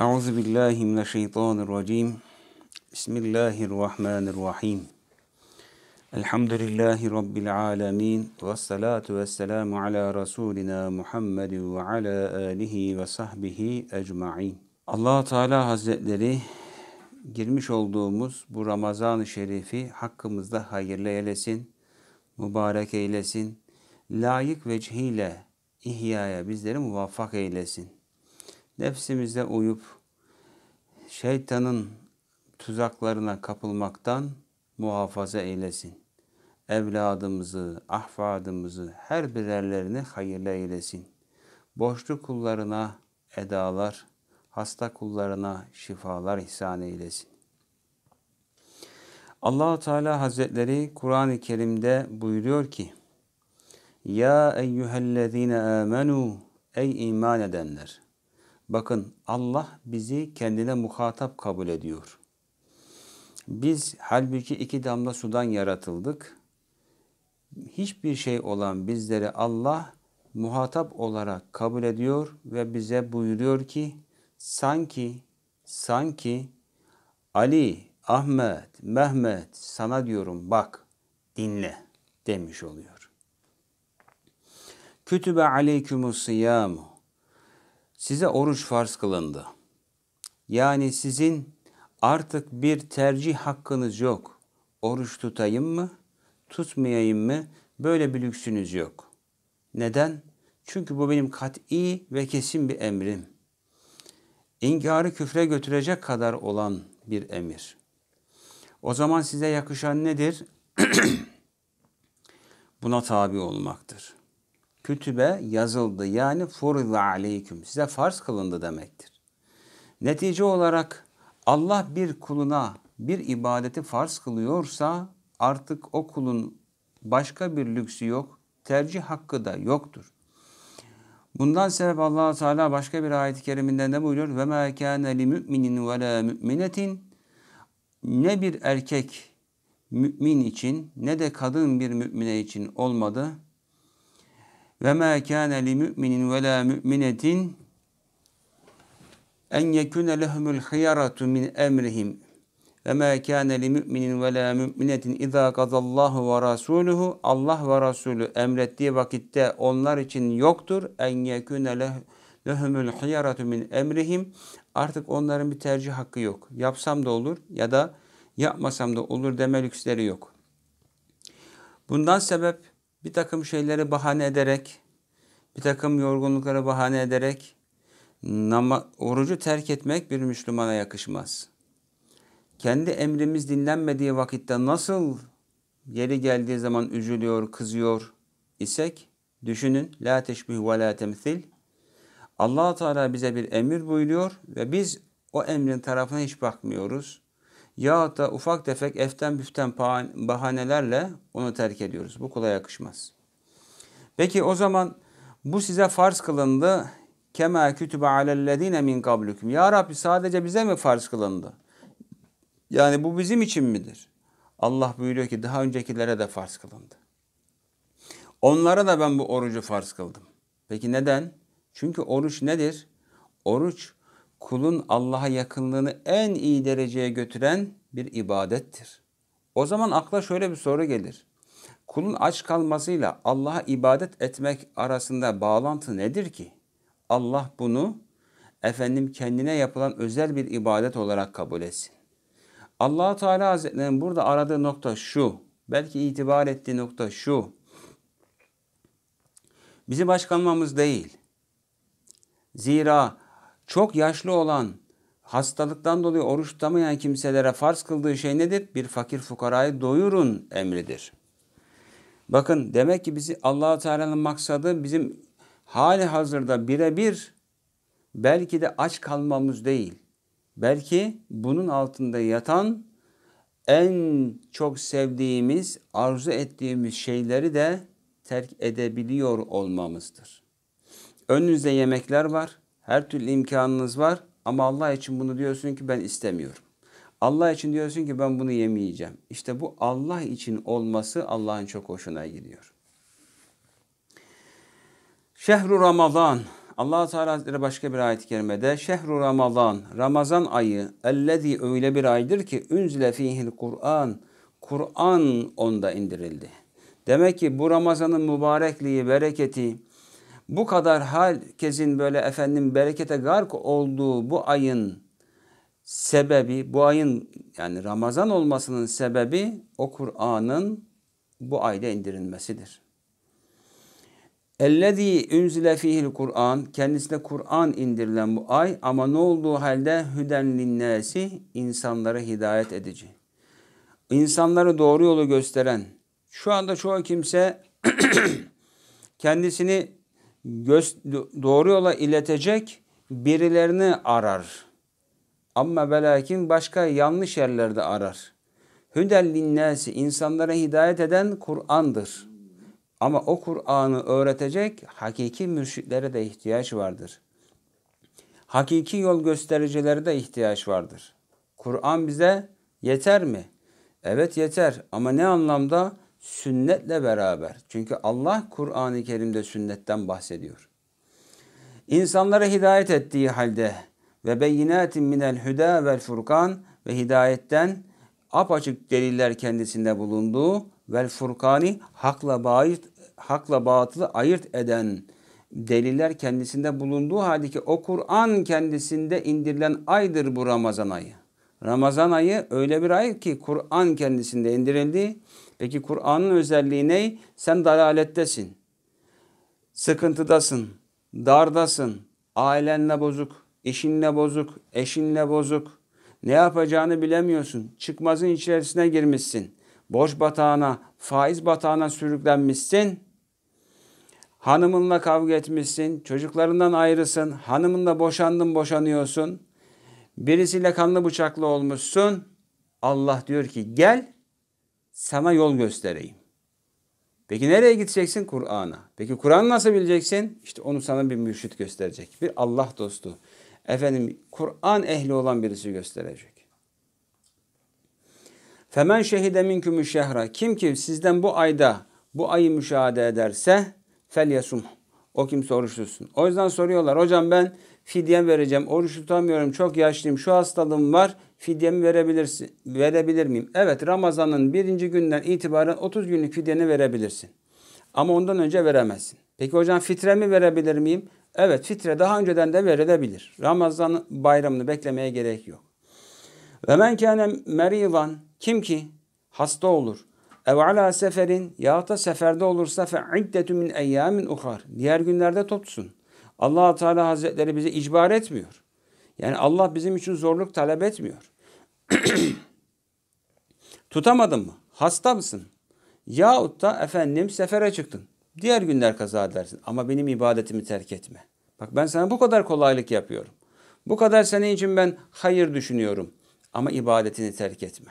Euzu billahi mineşşeytanirracim. Bismillahirrahmanirrahim. Elhamdülillahi rabbil alamin ve salatu vesselamu ala rasulina Muhammed ve ala alihi ve sahbihi ecmaîn. Allah Teala Hazretleri girmiş olduğumuz bu Ramazan-ı Şerifi hakkımızda hayırlı eylesin, mübarek eylesin, layık vecihiyle ihyaya bizleri muvaffak eylesin nefsimize uyup şeytanın tuzaklarına kapılmaktan muhafaza eylesin. Evladımızı, ahfadımızı, her birerlerini hayırlı eylesin. Borçlu kullarına edalar, hasta kullarına şifalar ihsan eylesin. allah Teala Hazretleri Kur'an-ı Kerim'de buyuruyor ki, Ya eyyühellezine amenu, ey iman edenler! Bakın Allah bizi kendine muhatap kabul ediyor. Biz halbuki iki damla sudan yaratıldık. Hiçbir şey olan bizleri Allah muhatap olarak kabul ediyor ve bize buyuruyor ki sanki sanki Ali, Ahmet, Mehmet sana diyorum bak dinle demiş oluyor. Kütübe aleykümü's siyamu size oruç farz kılındı. Yani sizin artık bir tercih hakkınız yok. Oruç tutayım mı, tutmayayım mı? Böyle bir lüksünüz yok. Neden? Çünkü bu benim kat'i ve kesin bir emrim. İnkarı küfre götürecek kadar olan bir emir. O zaman size yakışan nedir? Buna tabi olmaktır.'' kütübe yazıldı. Yani furza aleyküm. Size farz kılındı demektir. Netice olarak Allah bir kuluna bir ibadeti farz kılıyorsa artık o kulun başka bir lüksü yok, tercih hakkı da yoktur. Bundan sebep allah Teala başka bir ayet-i keriminde ne buyuruyor? Ve mâ kâne li müminin ve lâ müminetin ne bir erkek mümin için ne de kadın bir mümine için olmadı. Ve ma kana li mu'minin ve la mu'minetin en yekune lehumul hiyaratu min emrihim. Ve ma kana li mu'minin ve la mu'minetin iza kadallahu ve rasuluhu Allah ve Resulü emrettiği vakitte onlar için yoktur. En yekune lehumul hiyaratu min emrihim. Artık onların bir tercih hakkı yok. Yapsam da olur ya da yapmasam da olur deme lüksleri yok. Bundan sebep bir takım şeyleri bahane ederek, bir takım yorgunlukları bahane ederek nama, orucu terk etmek bir Müslümana yakışmaz. Kendi emrimiz dinlenmediği vakitte nasıl yeri geldiği zaman üzülüyor, kızıyor isek düşünün la teşbih ve la temsil. Allah Teala bize bir emir buyuruyor ve biz o emrin tarafına hiç bakmıyoruz ya da ufak tefek eften büften bahanelerle onu terk ediyoruz. Bu kula yakışmaz. Peki o zaman bu size farz kılındı. Kema kütübe alellezine min kablüküm. Ya Rabbi sadece bize mi farz kılındı? Yani bu bizim için midir? Allah buyuruyor ki daha öncekilere de farz kılındı. Onlara da ben bu orucu farz kıldım. Peki neden? Çünkü oruç nedir? Oruç kulun Allah'a yakınlığını en iyi dereceye götüren bir ibadettir. O zaman akla şöyle bir soru gelir. Kulun aç kalmasıyla Allah'a ibadet etmek arasında bağlantı nedir ki? Allah bunu efendim kendine yapılan özel bir ibadet olarak kabul etsin. allah Teala Hazretleri'nin burada aradığı nokta şu, belki itibar ettiği nokta şu. Bizi başkanmamız değil. Zira çok yaşlı olan, hastalıktan dolayı oruç tutamayan kimselere farz kıldığı şey nedir? Bir fakir fukarayı doyurun emridir. Bakın demek ki bizi Allah Teala'nın maksadı bizim hali hazırda birebir belki de aç kalmamız değil. Belki bunun altında yatan en çok sevdiğimiz, arzu ettiğimiz şeyleri de terk edebiliyor olmamızdır. Önünüzde yemekler var. Her türlü imkanınız var ama Allah için bunu diyorsun ki ben istemiyorum. Allah için diyorsun ki ben bunu yemeyeceğim. İşte bu Allah için olması Allah'ın çok hoşuna gidiyor. Şehru Ramazan Allah Teala Hazretleri başka bir ayet-i kerimede Şehru Ramazan Ramazan ayı ellezî öyle bir aydır ki unzile fihil Kur'an Kur'an onda indirildi. Demek ki bu Ramazan'ın mübarekliği, bereketi, bu kadar herkesin böyle efendim berekete gark olduğu bu ayın sebebi, bu ayın yani Ramazan olmasının sebebi o Kur'an'ın bu ayda indirilmesidir. Ellezî ünzile fihil Kur'an, kendisine Kur'an indirilen bu ay ama ne olduğu halde hüden linnâsi, insanlara hidayet edici. İnsanları doğru yolu gösteren, şu anda çoğu kimse kendisini göz, doğru yola iletecek birilerini arar. Ama belakin başka yanlış yerlerde arar. Hüdel linnâsi insanlara hidayet eden Kur'an'dır. Ama o Kur'an'ı öğretecek hakiki mürşitlere de ihtiyaç vardır. Hakiki yol göstericilere de ihtiyaç vardır. Kur'an bize yeter mi? Evet yeter ama ne anlamda? sünnetle beraber. Çünkü Allah Kur'an-ı Kerim'de sünnetten bahsediyor. İnsanlara hidayet ettiği halde ve beyinatin minel hüda vel furkan ve hidayetten apaçık deliller kendisinde bulunduğu vel furkani hakla bayit hakla batılı ayırt eden deliller kendisinde bulunduğu halde ki o Kur'an kendisinde indirilen aydır bu Ramazan ayı. Ramazan ayı öyle bir ay ki Kur'an kendisinde indirildi Peki Kur'an'ın özelliği ne? Sen dalalettesin. Sıkıntıdasın. Dardasın. Ailenle bozuk. işinle bozuk. Eşinle bozuk. Ne yapacağını bilemiyorsun. Çıkmazın içerisine girmişsin. Boş batağına, faiz batağına sürüklenmişsin. Hanımınla kavga etmişsin. Çocuklarından ayrısın. Hanımınla boşandın boşanıyorsun. Birisiyle kanlı bıçaklı olmuşsun. Allah diyor ki gel sana yol göstereyim. Peki nereye gideceksin? Kur'an'a. Peki Kur'an'ı nasıl bileceksin? İşte onu sana bir mürşit gösterecek. Bir Allah dostu. Efendim Kur'an ehli olan birisi gösterecek. Femen şehide minkümü şehra. Kim ki sizden bu ayda bu ayı müşahede ederse fel yasum. O kim oruç tutsun. O yüzden soruyorlar hocam ben fidye vereceğim. Oruç tutamıyorum. Çok yaşlıyım. Şu hastalığım var fidyemi verebilirsin, verebilir miyim? Evet Ramazan'ın birinci günden itibaren 30 günlük fidyeni verebilirsin. Ama ondan önce veremezsin. Peki hocam fitre mi verebilir miyim? Evet fitre daha önceden de verilebilir. Ramazan bayramını beklemeye gerek yok. Ve men kâne merivan kim ki hasta olur. Ev ala seferin ya da seferde olursa fe iddetü min eyyamin uhar. Diğer günlerde topsun. allah Teala Hazretleri bizi icbar etmiyor. Yani Allah bizim için zorluk talep etmiyor. Tutamadın mı? Hasta mısın? Yahut da efendim sefere çıktın. Diğer günler kaza edersin ama benim ibadetimi terk etme. Bak ben sana bu kadar kolaylık yapıyorum. Bu kadar senin için ben hayır düşünüyorum ama ibadetini terk etme.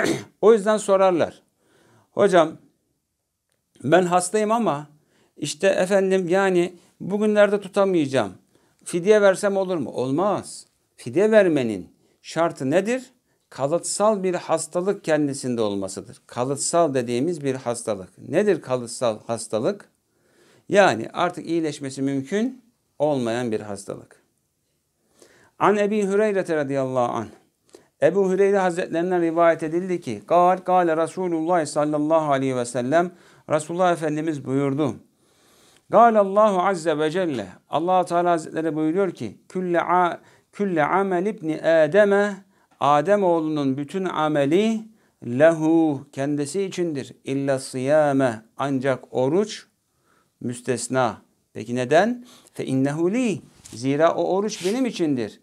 o yüzden sorarlar. Hocam ben hastayım ama işte efendim yani bugünlerde tutamayacağım. Fidye versem olur mu? Olmaz. Fidye vermenin şartı nedir? Kalıtsal bir hastalık kendisinde olmasıdır. Kalıtsal dediğimiz bir hastalık. Nedir kalıtsal hastalık? Yani artık iyileşmesi mümkün olmayan bir hastalık. An Ebi Hüreyre radıyallahu an. Ebu Hüreyre Hazretlerinden rivayet edildi ki Gal kale Resulullah sallallahu aleyhi ve sellem Resulullah Efendimiz buyurdu. Gal Allahu azze ve celle Allah Teala Hazretleri buyuruyor ki külle külle amel ibni Adem'e Adem oğlunun bütün ameli lehu kendisi içindir. İlla siyame ancak oruç müstesna. Peki neden? Fe innehu li zira o oruç benim içindir.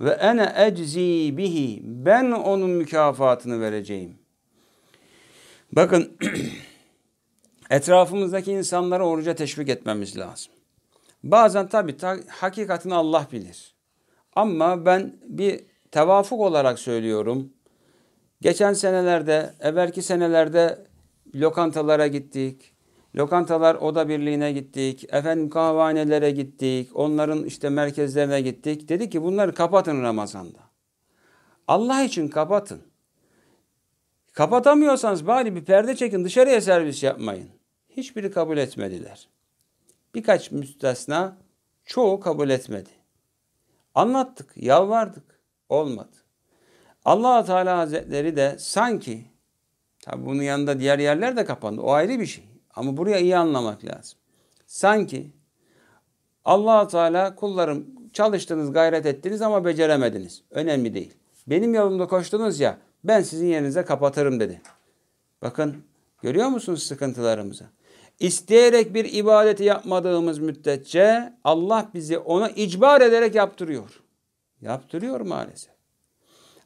Ve ene eczi bihi ben onun mükafatını vereceğim. Bakın etrafımızdaki insanları oruca teşvik etmemiz lazım. Bazen tabi ta, hakikatini Allah bilir. Ama ben bir tevafuk olarak söylüyorum. Geçen senelerde, evvelki senelerde lokantalara gittik. Lokantalar oda birliğine gittik. Efendim kahvanelere gittik. Onların işte merkezlerine gittik. Dedi ki bunları kapatın Ramazan'da. Allah için kapatın. Kapatamıyorsanız bari bir perde çekin dışarıya servis yapmayın. Hiçbiri kabul etmediler. Birkaç müstesna çoğu kabul etmedi. Anlattık, yalvardık. Olmadı. allah Teala Hazretleri de sanki, tabi bunun yanında diğer yerler de kapandı. O ayrı bir şey. Ama buraya iyi anlamak lazım. Sanki allah Teala kullarım çalıştınız, gayret ettiniz ama beceremediniz. Önemli değil. Benim yolumda koştunuz ya ben sizin yerinize kapatırım dedi. Bakın görüyor musunuz sıkıntılarımızı? isteyerek bir ibadeti yapmadığımız müddetçe Allah bizi ona icbar ederek yaptırıyor. Yaptırıyor maalesef.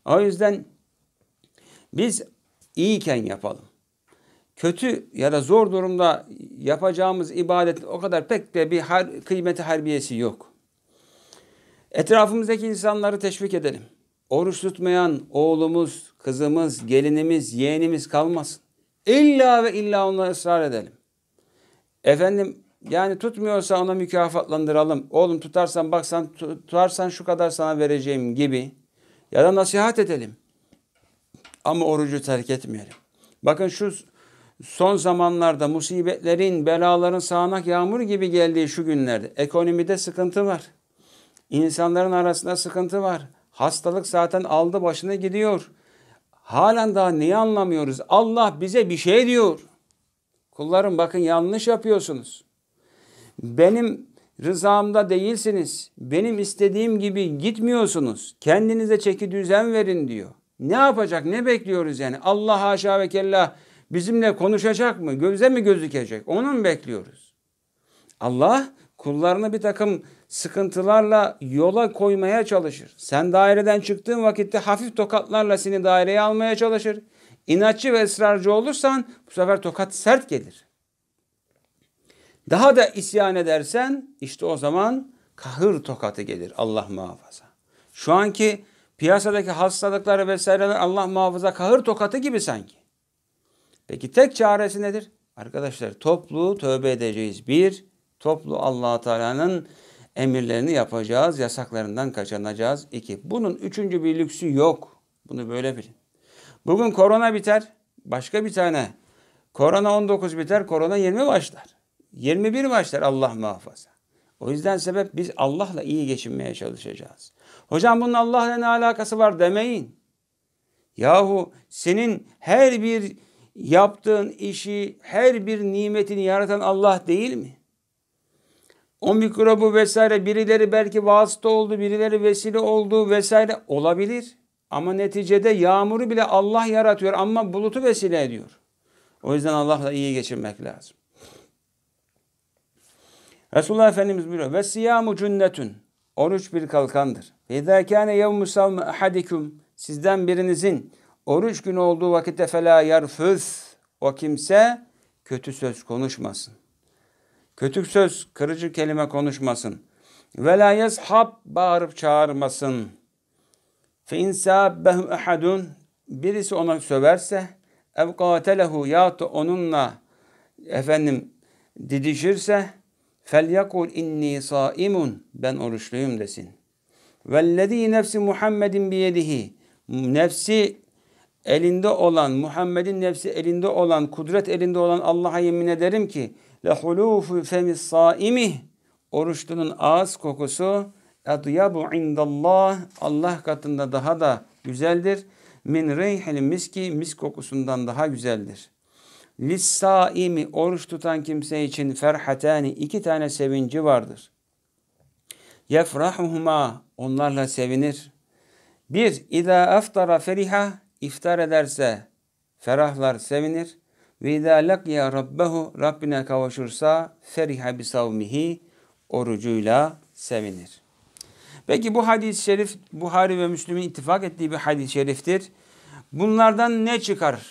O yüzden biz iyiken yapalım. Kötü ya da zor durumda yapacağımız ibadet o kadar pek de bir har kıymeti harbiyesi yok. Etrafımızdaki insanları teşvik edelim. Oruç tutmayan oğlumuz, kızımız, gelinimiz, yeğenimiz kalmasın. İlla ve illa onları ısrar edelim. Efendim yani tutmuyorsa ona mükafatlandıralım. Oğlum tutarsan baksan tutarsan şu kadar sana vereceğim gibi. Ya da nasihat edelim. Ama orucu terk etmeyelim. Bakın şu son zamanlarda musibetlerin, belaların sağanak yağmur gibi geldiği şu günlerde ekonomide sıkıntı var. İnsanların arasında sıkıntı var. Hastalık zaten aldı başına gidiyor. Halen daha neyi anlamıyoruz? Allah bize bir şey diyor. Kullarım bakın yanlış yapıyorsunuz. Benim rızamda değilsiniz. Benim istediğim gibi gitmiyorsunuz. Kendinize çeki düzen verin diyor. Ne yapacak? Ne bekliyoruz yani? Allah haşa ve kella bizimle konuşacak mı? Göze mi gözükecek? Onu mu bekliyoruz? Allah kullarını bir takım sıkıntılarla yola koymaya çalışır. Sen daireden çıktığın vakitte hafif tokatlarla seni daireye almaya çalışır inatçı ve ısrarcı olursan bu sefer tokat sert gelir. Daha da isyan edersen işte o zaman kahır tokatı gelir Allah muhafaza. Şu anki piyasadaki hastalıkları vesaireler Allah muhafaza kahır tokatı gibi sanki. Peki tek çaresi nedir? Arkadaşlar toplu tövbe edeceğiz. Bir, toplu allah Teala'nın emirlerini yapacağız, yasaklarından kaçınacağız. İki, bunun üçüncü bir lüksü yok. Bunu böyle bilin. Bugün korona biter, başka bir tane. Korona 19 biter, korona 20 başlar. 21 başlar Allah muhafaza. O yüzden sebep biz Allah'la iyi geçinmeye çalışacağız. Hocam bunun Allah'la ne alakası var demeyin. Yahu senin her bir yaptığın işi, her bir nimetini yaratan Allah değil mi? O mikrobu vesaire birileri belki vasıta oldu, birileri vesile oldu vesaire olabilir. Ama neticede yağmuru bile Allah yaratıyor ama bulutu vesile ediyor. O yüzden Allah'la iyi geçirmek lazım. Resulullah Efendimiz buyuruyor. Ve siyamu cünnetün. Oruç bir kalkandır. İzâ kâne yevmü savmü Sizden birinizin oruç günü olduğu vakitte felâ yarfüz. O kimse kötü söz konuşmasın. Kötü söz, kırıcı kelime konuşmasın. Ve la yezhab bağırıp çağırmasın. Fe insâbbehum ehadun birisi ona söverse ev katelehu ya da onunla efendim didişirse fel yakul inni saimun ben oruçluyum desin. Vellezî nefsi Muhammedin biyedihi nefsi elinde olan Muhammed'in nefsi elinde olan kudret elinde olan Allah'a yemin ederim ki le hulufu femis saimi oruçlunun ağız kokusu Edyabu indallah Allah katında daha da güzeldir. Min reyhil miski mis kokusundan daha güzeldir. Lissaimi oruç tutan kimse için ferhatani iki tane sevinci vardır. Yefrahuhuma onlarla sevinir. Bir, ida aftara feriha iftar ederse ferahlar sevinir. Ve idâ lakya rabbehu Rabbine kavuşursa feriha bisavmihi orucuyla sevinir. Peki bu hadis-i şerif Buhari ve Müslüm'ün ittifak ettiği bir hadis-i şeriftir. Bunlardan ne çıkar?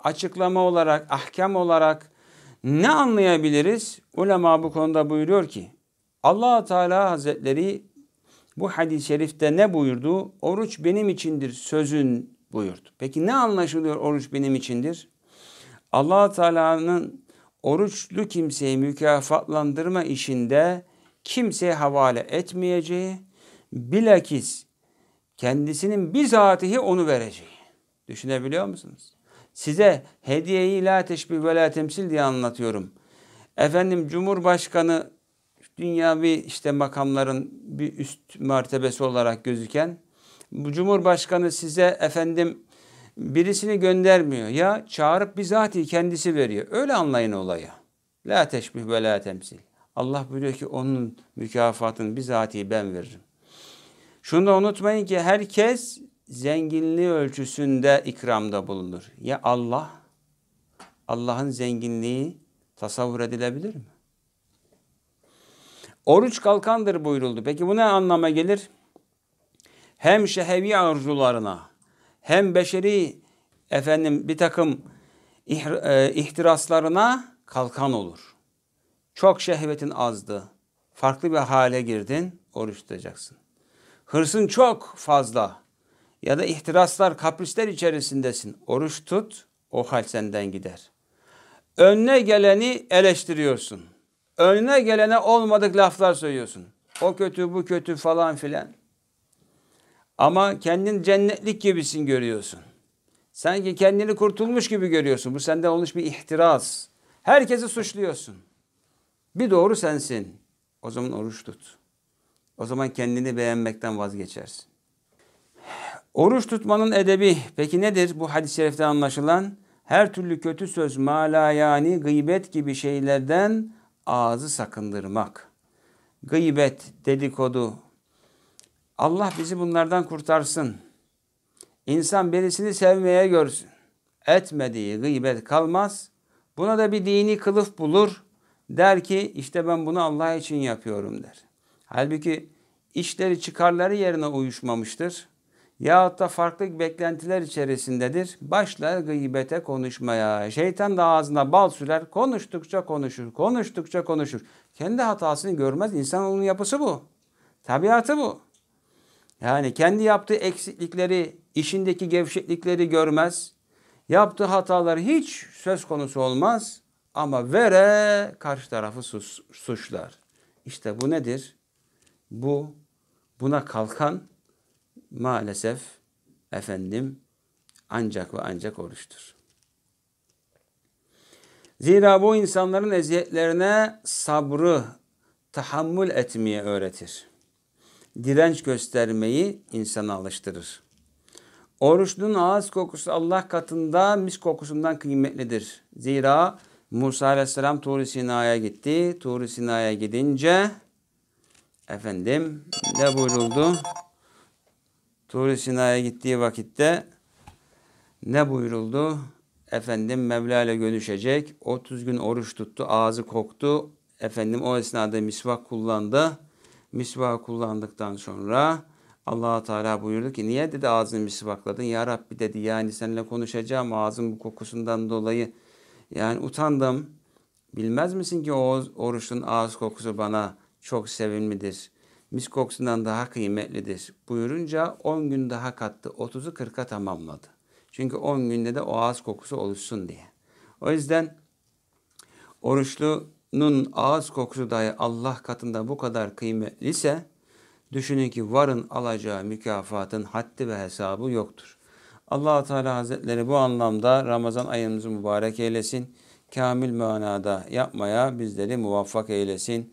Açıklama olarak, ahkam olarak ne anlayabiliriz? Ulema bu konuda buyuruyor ki allah Teala Hazretleri bu hadis-i şerifte ne buyurdu? Oruç benim içindir sözün buyurdu. Peki ne anlaşılıyor oruç benim içindir? allah Teala'nın oruçlu kimseyi mükafatlandırma işinde kimseye havale etmeyeceği, Bilakis kendisinin bizatihi onu vereceği. Düşünebiliyor musunuz? Size hediyeyi la teşbih ve la temsil diye anlatıyorum. Efendim Cumhurbaşkanı dünyavi işte makamların bir üst mertebesi olarak gözüken bu Cumhurbaşkanı size efendim birisini göndermiyor ya çağırıp bizatihi kendisi veriyor. Öyle anlayın olayı. La teşbih ve la temsil. Allah biliyor ki onun mükafatını bizatihi ben veririm. Şunu da unutmayın ki herkes zenginliği ölçüsünde ikramda bulunur. Ya Allah, Allah'ın zenginliği tasavvur edilebilir mi? Oruç kalkandır buyuruldu. Peki bu ne anlama gelir? Hem şehevi arzularına hem beşeri efendim bir takım e, ihtiraslarına kalkan olur. Çok şehvetin azdı. Farklı bir hale girdin, oruç tutacaksın. Hırsın çok fazla ya da ihtiraslar, kaprisler içerisindesin. Oruç tut, o hal senden gider. Önüne geleni eleştiriyorsun. Önüne gelene olmadık laflar söylüyorsun. O kötü, bu kötü falan filan. Ama kendin cennetlik gibisin görüyorsun. Sanki kendini kurtulmuş gibi görüyorsun. Bu sende olmuş bir ihtiras. Herkesi suçluyorsun. Bir doğru sensin. O zaman oruç tut. O zaman kendini beğenmekten vazgeçersin. Oruç tutmanın edebi peki nedir bu hadis-i şerifte anlaşılan? Her türlü kötü söz, mala yani gıybet gibi şeylerden ağzı sakındırmak. Gıybet, dedikodu. Allah bizi bunlardan kurtarsın. İnsan birisini sevmeye görsün. Etmediği gıybet kalmaz. Buna da bir dini kılıf bulur. Der ki işte ben bunu Allah için yapıyorum der. Halbuki işleri çıkarları yerine uyuşmamıştır. Yahut da farklı beklentiler içerisindedir. Başlar gıybete konuşmaya. Şeytan da ağzına bal sürer. Konuştukça konuşur, konuştukça konuşur. Kendi hatasını görmez. İnsanoğlunun yapısı bu. Tabiatı bu. Yani kendi yaptığı eksiklikleri, işindeki gevşeklikleri görmez. Yaptığı hataları hiç söz konusu olmaz. Ama vere karşı tarafı suçlar. İşte bu nedir? bu buna kalkan maalesef efendim ancak ve ancak oruçtur. Zira bu insanların eziyetlerine sabrı tahammül etmeye öğretir. Direnç göstermeyi insana alıştırır. Oruçlunun ağız kokusu Allah katında mis kokusundan kıymetlidir. Zira Musa aleyhisselam Tur-i Sina'ya gitti. Tur-i Sina'ya gidince efendim ne buyuruldu? Tur-i Sina'ya gittiği vakitte ne buyuruldu? Efendim Mevla ile görüşecek. 30 gün oruç tuttu. Ağzı koktu. Efendim o esnada misvak kullandı. Misvak kullandıktan sonra allah Teala buyurdu ki niye dedi ağzını misvakladın? Ya Rabbi dedi yani seninle konuşacağım ağzım bu kokusundan dolayı. Yani utandım. Bilmez misin ki o oruçun ağız kokusu bana çok sevimlidir. kokusundan daha kıymetlidir buyurunca 10 gün daha kattı. 30'u 40'a tamamladı. Çünkü 10 günde de o ağız kokusu oluşsun diye. O yüzden oruçlunun ağız kokusu dahi Allah katında bu kadar kıymetliyse düşünün ki varın alacağı mükafatın haddi ve hesabı yoktur. allah Teala Hazretleri bu anlamda Ramazan ayımızı mübarek eylesin. Kamil manada yapmaya bizleri muvaffak eylesin.